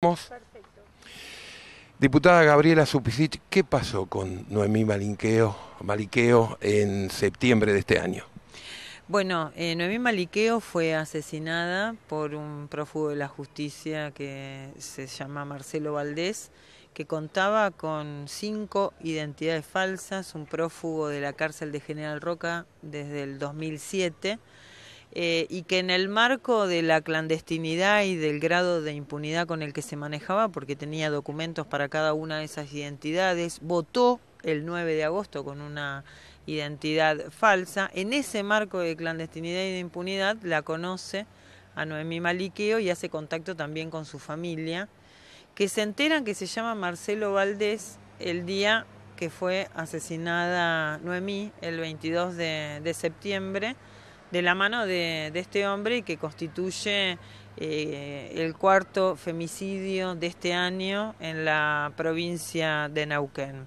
Perfecto. Diputada Gabriela Supicic, ¿qué pasó con Noemí Maliqueo en septiembre de este año? Bueno, eh, Noemí Maliqueo fue asesinada por un prófugo de la justicia que se llama Marcelo Valdés, que contaba con cinco identidades falsas, un prófugo de la cárcel de General Roca desde el 2007. Eh, y que en el marco de la clandestinidad y del grado de impunidad con el que se manejaba, porque tenía documentos para cada una de esas identidades, votó el 9 de agosto con una identidad falsa. En ese marco de clandestinidad y de impunidad la conoce a Noemí Maliqueo y hace contacto también con su familia, que se enteran que se llama Marcelo Valdés el día que fue asesinada Noemí, el 22 de septiembre de la mano de, este hombre que constituye eh, el cuarto femicidio de este año en la provincia de Nauquén.